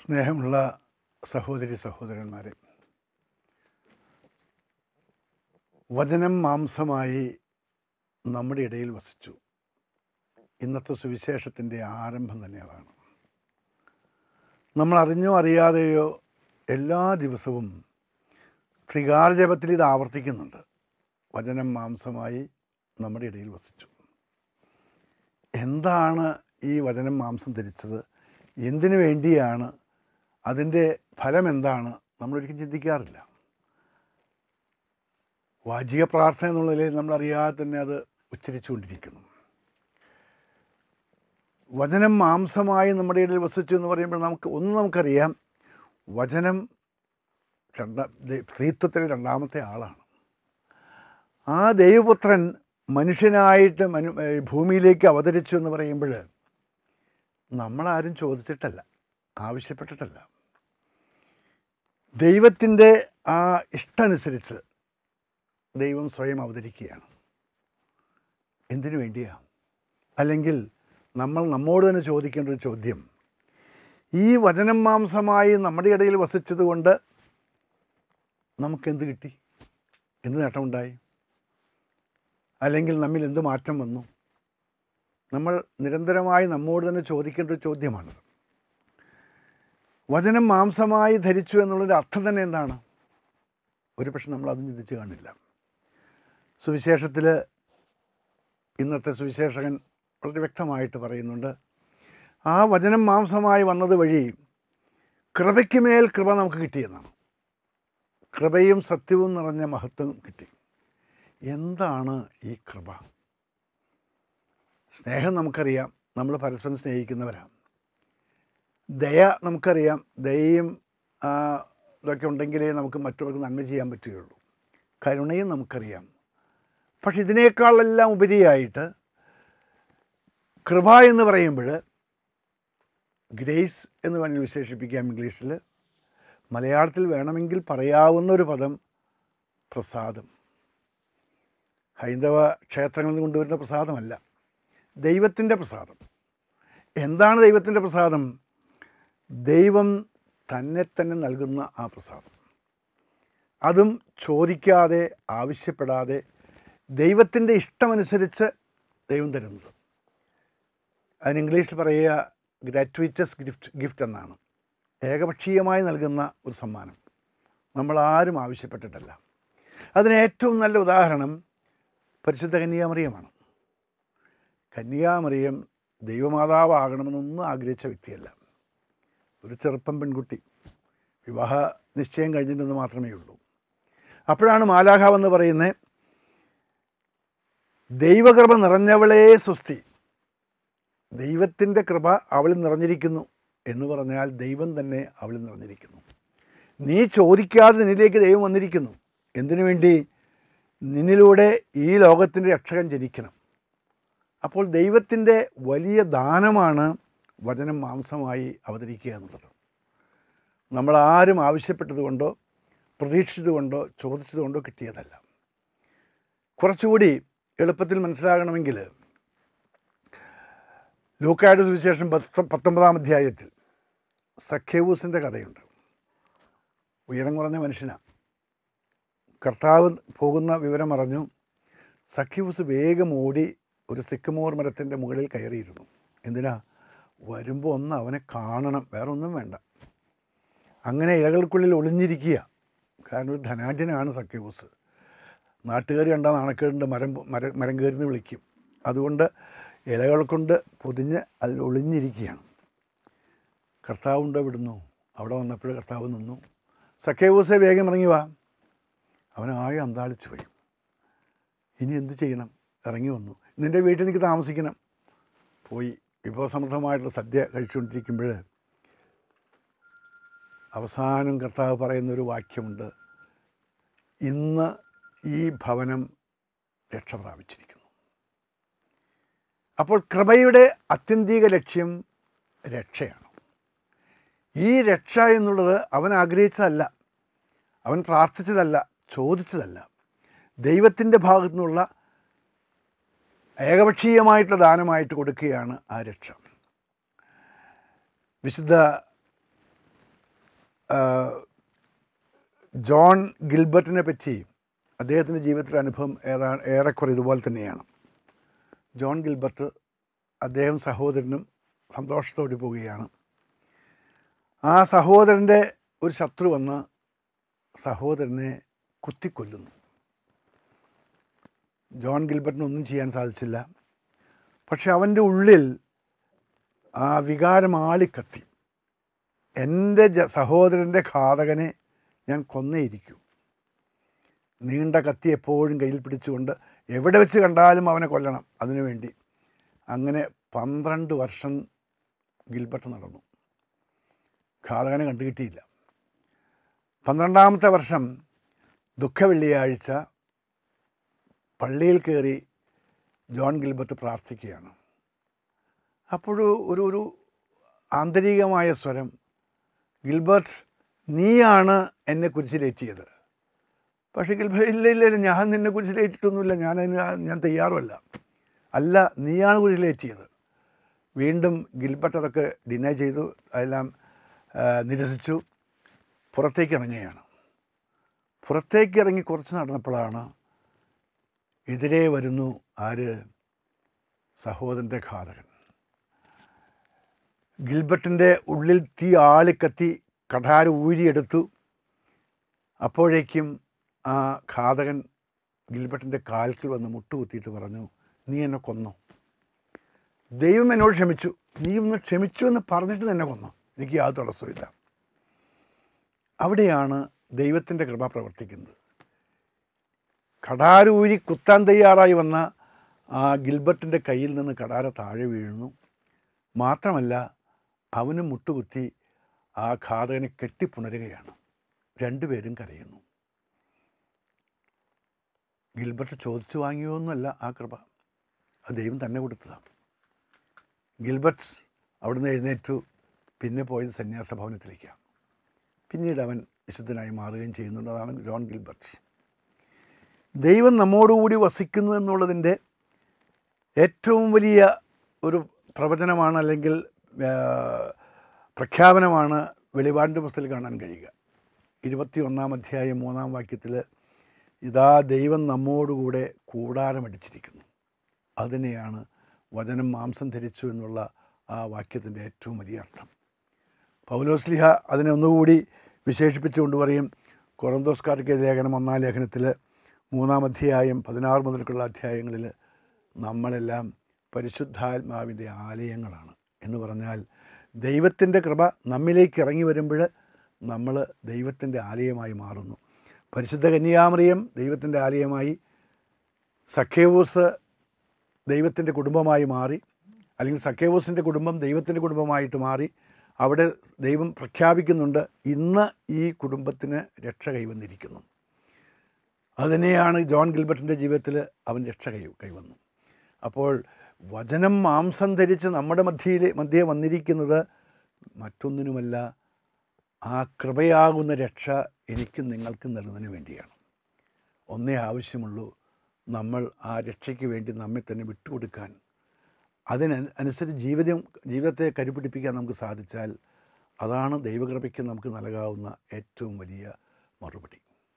സ്നേഹമുള്ള സഹോദരി സഹോദരന്മാരെ വചനം മാംസമായി നമ്മുടെ ഇടയിൽ വസിച്ചു ഇന്നത്തെ സുവിശേഷത്തിൻ്റെ ആരംഭം തന്നെ അതാണ് നമ്മൾ അറിഞ്ഞോ അറിയാതെയോ എല്ലാ ദിവസവും ത്രികാരജപത്തിൽ ഇത് ആവർത്തിക്കുന്നുണ്ട് വചനം മാംസമായി നമ്മുടെ ഇടയിൽ വസിച്ചു എന്താണ് ഈ വചനം മാംസം ധരിച്ചത് എന്തിനു വേണ്ടിയാണ് അതിൻ്റെ ഫലം എന്താണ് നമ്മളൊരിക്കലും ചിന്തിക്കാറില്ല വാചിക പ്രാർത്ഥന എന്നുള്ള നിലയിൽ നമ്മളറിയാതെ തന്നെ അത് ഉച്ചരിച്ചുകൊണ്ടിരിക്കുന്നു വചനം മാംസമായി നമ്മുടെ ഇടയിൽ വസിച്ചു എന്ന് പറയുമ്പോൾ നമുക്ക് ഒന്ന് നമുക്കറിയാം വചനം രണ്ടാം സ്ത്രീത്വത്തിലെ രണ്ടാമത്തെ ആളാണ് ആ ദൈവപുത്രൻ മനുഷ്യനായിട്ട് മനു ഭൂമിയിലേക്ക് അവതരിച്ചു എന്ന് പറയുമ്പോൾ നമ്മളാരും ചോദിച്ചിട്ടല്ല ആവശ്യപ്പെട്ടിട്ടല്ല ദൈവത്തിൻ്റെ ആ ഇഷ്ടമനുസരിച്ച് ദൈവം സ്വയം അവതരിക്കുകയാണ് എന്തിനു വേണ്ടിയാണ് അല്ലെങ്കിൽ നമ്മൾ നമ്മോട് തന്നെ ചോദിക്കേണ്ട ഒരു ചോദ്യം ഈ വചനം മാംസമായി നമ്മുടെ ഇടയിൽ വസിച്ചതുകൊണ്ട് നമുക്കെന്ത് കിട്ടി എന്ത് നേട്ടമുണ്ടായി അല്ലെങ്കിൽ നമ്മിൽ എന്ത് മാറ്റം വന്നു നമ്മൾ നിരന്തരമായി നമ്മോട് തന്നെ ചോദിക്കേണ്ട ഒരു ചോദ്യമാണിത് വചനം മാംസമായി ധരിച്ചു എന്നുള്ളതിൻ്റെ അർത്ഥം തന്നെ എന്താണ് ഒരു പക്ഷെ നമ്മളത് ചിന്തിച്ച് കാണില്ല സുവിശേഷത്തിൽ ഇന്നത്തെ സുവിശേഷകൻ വളരെ വ്യക്തമായിട്ട് പറയുന്നുണ്ട് ആ വചനം മാംസമായി വന്നത് വഴി കൃപയ്ക്ക് മേൽ കൃപ നമുക്ക് കിട്ടിയെന്നാണ് കൃപയും സത്യവും നിറഞ്ഞ മഹത്വം കിട്ടി എന്താണ് ഈ കൃപ സ്നേഹം നമുക്കറിയാം നമ്മൾ പരസ്പരം സ്നേഹിക്കുന്നവരാണ് ദയ നമുക്കറിയാം ദയയും ഇതൊക്കെ ഉണ്ടെങ്കിലേ നമുക്ക് മറ്റുള്ളവർക്ക് നന്മ ചെയ്യാൻ പറ്റുകയുള്ളൂ കരുണയും നമുക്കറിയാം പക്ഷെ ഇതിനേക്കാളെല്ലാം ഉപരിയായിട്ട് കൃപ എന്ന് പറയുമ്പോൾ ഗ്രേസ് എന്ന് വേണമെങ്കിൽ വിശേഷിപ്പിക്കാം ഇംഗ്ലീഷിൽ മലയാളത്തിൽ വേണമെങ്കിൽ പറയാവുന്ന ഒരു പദം പ്രസാദം ഹൈന്ദവ ക്ഷേത്രങ്ങളിൽ നിന്ന് കൊണ്ടുവരുന്ന പ്രസാദമല്ല ദൈവത്തിൻ്റെ പ്രസാദം എന്താണ് ദൈവത്തിൻ്റെ പ്രസാദം ദൈവം തന്നെ തന്നെ നൽകുന്ന ആ പ്രസാദം അതും ചോദിക്കാതെ ആവശ്യപ്പെടാതെ ദൈവത്തിൻ്റെ ഇഷ്ടമനുസരിച്ച് ദൈവം തരുന്നത് അതിന് ഇംഗ്ലീഷിൽ പറയുക ഗ്രാറ്റുവിറ്റസ് ഗിഫ്റ്റ് ഗിഫ്റ്റ് എന്നാണ് ഏകപക്ഷീയമായി നൽകുന്ന ഒരു സമ്മാനം നമ്മൾ ആരും ആവശ്യപ്പെട്ടിട്ടല്ല അതിന് ഏറ്റവും നല്ല ഉദാഹരണം പരിശുദ്ധ കന്യാമറിയമാണ് കന്യാമറിയം ദൈവമാതാവാകണമെന്നൊന്നും ആഗ്രഹിച്ച വ്യക്തിയല്ല ഒരു ചെറുപ്പം പെൺകുട്ടി വിവാഹ നിശ്ചയം കഴിഞ്ഞിട്ടെന്ന് മാത്രമേ ഉള്ളൂ അപ്പോഴാണ് മാലാഖ എന്ന് പറയുന്നത് ദൈവകൃപ നിറഞ്ഞവളേ സുസ്തി ദൈവത്തിൻ്റെ കൃപ അവൾ നിറഞ്ഞിരിക്കുന്നു എന്ന് പറഞ്ഞാൽ ദൈവം തന്നെ അവൾ നിറഞ്ഞിരിക്കുന്നു നീ ചോദിക്കാതെ നിന്നിലേക്ക് ദൈവം വന്നിരിക്കുന്നു എന്തിനു വേണ്ടി നിന്നിലൂടെ ഈ ലോകത്തിൻ്റെ രക്ഷകൻ ജനിക്കണം അപ്പോൾ ദൈവത്തിൻ്റെ വലിയ ദാനമാണ് വചനം മാംസമായി അവതരിക്കുക എന്നുള്ളത് നമ്മൾ ആരും ആവശ്യപ്പെട്ടതുകൊണ്ടോ പ്രതീക്ഷിച്ചതുകൊണ്ടോ ചോദിച്ചതുകൊണ്ടോ കിട്ടിയതല്ല കുറച്ചുകൂടി എളുപ്പത്തിൽ മനസ്സിലാകണമെങ്കിൽ ലൂക്കായുടെ സുവിശേഷം പത്തൊമ്പതാം അധ്യായത്തിൽ സഖ്യവൂസിൻ്റെ കഥയുണ്ട് ഉയരം കുറഞ്ഞ മനുഷ്യനാണ് കർത്താവ് പോകുന്ന വിവരം അറിഞ്ഞു സഖ്യവൂസ് വേഗം ഓടി ഒരു സിക്കുമോർ മരത്തിൻ്റെ മുകളിൽ കയറിയിരുന്നു എന്തിനാ വരുമ്പോൾ ഒന്ന് അവനെ കാണണം വേറൊന്നും ഒന്നും വേണ്ട അങ്ങനെ ഇലകൾക്കുള്ളിൽ ഒളിഞ്ഞിരിക്കുക കാരണം ഒരു ധനാഢ്യനാണ് സഖ്യബോസ് നാട്ടുകാർ കണ്ടാൽ നാണക്കേടുണ്ട് മരം മര മരം കയറിന്ന് വിളിക്കും അതുകൊണ്ട് ഇലകൾ കൊണ്ട് പൊതിഞ്ഞ് അതിൽ ഒളിഞ്ഞിരിക്കുകയാണ് കർത്താവുണ്ടോ വിടുന്നു അവിടെ വന്നപ്പോൾ കർത്താവ് നിന്നു സഖ്യബോസെ വേഗം ഇറങ്ങി വാ അവനായ അന്താളിച്ചു പോയി ഇനി എന്ത് ചെയ്യണം ഇറങ്ങി വന്നു നിൻ്റെ വീട്ടിൽ എനിക്ക് താമസിക്കണം പോയി വിഭവസമൃദ്ധമായിട്ടുള്ള സദ്യ കഴിച്ചുകൊണ്ടിരിക്കുമ്പോൾ അവസാനം കർത്താവ് പറയുന്നൊരു വാക്യമുണ്ട് ഇന്ന് ഈ ഭവനം രക്ഷ പ്രാപിച്ചിരിക്കുന്നു അപ്പോൾ കൃപയുടെ അത്യന്തിക ലക്ഷ്യം രക്ഷയാണ് ഈ രക്ഷ എന്നുള്ളത് അവൻ ആഗ്രഹിച്ചതല്ല അവൻ പ്രാർത്ഥിച്ചതല്ല ചോദിച്ചതല്ല ദൈവത്തിൻ്റെ ഭാഗത്തു നിന്നുള്ള ഏകപക്ഷീയമായിട്ടുള്ള ദാനമായിട്ട് കൊടുക്കുകയാണ് ആ രക്ഷ വിശുദ്ധ ജോൺ ഗിൽബർട്ടിനെ പറ്റി അദ്ദേഹത്തിൻ്റെ ജീവിതത്തിലെ അനുഭവം ഏതാ ഏറെക്കുറെ ഇതുപോലെ തന്നെയാണ് ജോൺ ഗിൽബർട്ട് അദ്ദേഹം സഹോദരനും സന്തോഷത്തോടെ പോവുകയാണ് ആ സഹോദരൻ്റെ ഒരു ശത്രു വന്ന് സഹോദരനെ കുത്തിക്കൊല്ലുന്നു ജോൺ ഗിൽബർട്ടിനൊന്നും ചെയ്യാൻ സാധിച്ചില്ല പക്ഷെ അവൻ്റെ ഉള്ളിൽ ആ വികാരം ആളിക്കത്തി എൻ്റെ ജ സഹോദരൻ്റെ ഘാതകനെ ഞാൻ കൊന്നേയിരിക്കും നീണ്ട കത്തി എപ്പോഴും കയ്യിൽ പിടിച്ചുകൊണ്ട് എവിടെ വെച്ച് കണ്ടാലും അവനെ കൊല്ലണം അതിനുവേണ്ടി അങ്ങനെ പന്ത്രണ്ട് വർഷം ഗിൽബർട്ട് നടന്നു ഘാതകനെ കണ്ടുകിട്ടിയില്ല പന്ത്രണ്ടാമത്തെ വർഷം ദുഃഖ വെള്ളിയാഴ്ച പള്ളിയിൽ കയറി ജോൺ ഗിൽബർട്ട് പ്രാർത്ഥിക്കുകയാണ് അപ്പോൾ ഒരു ഒരു ആന്തരികമായ സ്വരം ഗിൽബർട്ട് നീയാണ് എന്നെ കുരിശിലേറ്റിയത് പക്ഷേ ഗിൽബർട്ട് ഇല്ല ഇല്ല ഇല്ല ഞാൻ നിന്നെ കുരിശിലേറ്റിട്ടൊന്നുമില്ല ഞാൻ ഞാൻ തയ്യാറുമല്ല അല്ല നീയാണ് കുരിശിലേറ്റിയത് വീണ്ടും ഗിൽബർട്ട് അതൊക്കെ ഡിനൈ ചെയ്തു അതെല്ലാം നിരസിച്ചു പുറത്തേക്ക് ഇറങ്ങുകയാണ് പുറത്തേക്ക് ഇറങ്ങി കുറച്ച് നടന്നപ്പോഴാണ് എതിരെ വരുന്നു ആര് സഹോദരൻ്റെ ഘാതകൻ ഗിൽബർട്ടിൻ്റെ ഉള്ളിൽ തീ ആളിക്കത്തി കഠാര ഊരിയെടുത്തു അപ്പോഴേക്കും ആ ഘാതകൻ ഗിൽബർട്ടിൻ്റെ കാൽക്കിൽ വന്ന് മുട്ടുകുത്തിയിട്ട് പറഞ്ഞു നീ എന്നെ കൊന്നോ ദൈവം എന്നോട് ക്ഷമിച്ചു നീ ഒന്ന് ക്ഷമിച്ചു എന്ന് പറഞ്ഞിട്ട് തന്നെ കൊന്നു എനിക്ക് യാതൊരു തടസ്സമില്ല അവിടെയാണ് ദൈവത്തിൻ്റെ കൃപ പ്രവർത്തിക്കുന്നത് കടാരൂരി കുത്താൻ തയ്യാറായി വന്ന ആ ഗിൽബർട്ടിൻ്റെ കയ്യിൽ നിന്ന് കടാര താഴെ വീഴുന്നു മാത്രമല്ല അവനും മുട്ടുകുത്തി ആ ഘാതകനെ കെട്ടിപ്പുണരുകയാണ് രണ്ടുപേരും കരയുന്നു ഗിൽബർട്ട് ചോദിച്ചു വാങ്ങിയോന്നല്ല ആ കൃപ അത് ദൈവം തന്നെ കൊടുത്തതാണ് ഗിൽബർട്ട്സ് അവിടുന്ന് എഴുന്നേറ്റു പിന്നെ പോയത് ഭവനത്തിലേക്കാണ് പിന്നീട് അവൻ വിശുദ്ധനായി മാറുകയും ചെയ്യുന്നുണ്ട് ജോൺ ഗിൽബർട്ട്സ് ദൈവം നമ്മോടുകൂടി വസിക്കുന്നു എന്നുള്ളതിൻ്റെ ഏറ്റവും വലിയ ഒരു പ്രവചനമാണ് അല്ലെങ്കിൽ പ്രഖ്യാപനമാണ് വെളിപാടിൻ്റെ പുസ്തകത്തിൽ കാണാൻ കഴിയുക ഇരുപത്തി ഒന്നാം അധ്യായം മൂന്നാം വാക്യത്തിൽ ഇതാ ദൈവം നമ്മോടുകൂടെ കൂടാരമടിച്ചിരിക്കുന്നു അതിനെയാണ് വചനം മാംസം ധരിച്ചു എന്നുള്ള ആ വാക്യത്തിൻ്റെ ഏറ്റവും വലിയ അർത്ഥം പൗലോസ്ലിഹ അതിനെ ഒന്നുകൂടി വിശേഷിപ്പിച്ചുകൊണ്ട് പറയും കൊറന്തോസ്കാർക്ക് ലേഖനം ഒന്നാം ലേഖനത്തിൽ മൂന്നാം അധ്യായം പതിനാറ് മുതൽക്കുള്ള അധ്യായങ്ങളിൽ നമ്മളെല്ലാം പരിശുദ്ധാത്മാവിൻ്റെ ആലയങ്ങളാണ് എന്ന് പറഞ്ഞാൽ ദൈവത്തിൻ്റെ കൃപ നമ്മിലേക്ക് ഇറങ്ങി വരുമ്പോൾ നമ്മൾ ദൈവത്തിൻ്റെ ആലയമായി മാറുന്നു പരിശുദ്ധ കന്യാമറിയം ദൈവത്തിൻ്റെ ആലയമായി സഖ്യവൂസ് ദൈവത്തിൻ്റെ കുടുംബമായി മാറി അല്ലെങ്കിൽ സഖ്യവൂസിൻ്റെ കുടുംബം ദൈവത്തിൻ്റെ കുടുംബമായിട്ട് മാറി അവിടെ ദൈവം പ്രഖ്യാപിക്കുന്നുണ്ട് ഇന്ന് ഈ കുടുംബത്തിന് രക്ഷ കൈവന്നിരിക്കുന്നു അതുതന്നെയാണ് ജോൺ ഗിൽബർട്ടിൻ്റെ ജീവിതത്തിൽ അവൻ രക്ഷ കൈ കൈവന്നു അപ്പോൾ വചനം മാംസം ധരിച്ച് നമ്മുടെ മധ്യയിൽ മധ്യേ വന്നിരിക്കുന്നത് മറ്റൊന്നിനുമല്ല ആ കൃപയാകുന്ന രക്ഷ എനിക്കും നിങ്ങൾക്കും നൽകുന്നതിന് വേണ്ടിയാണ് ഒന്നേ ആവശ്യമുള്ളൂ നമ്മൾ ആ രക്ഷയ്ക്ക് വേണ്ടി നമ്മെ തന്നെ വിട്ടുകൊടുക്കാൻ അതിന് അനുസരിച്ച് ജീവിതം ജീവിതത്തെ കരുപിടിപ്പിക്കാൻ നമുക്ക് സാധിച്ചാൽ അതാണ് ദൈവകൃപയ്ക്ക് നമുക്ക് നൽകാവുന്ന ഏറ്റവും വലിയ മറുപടി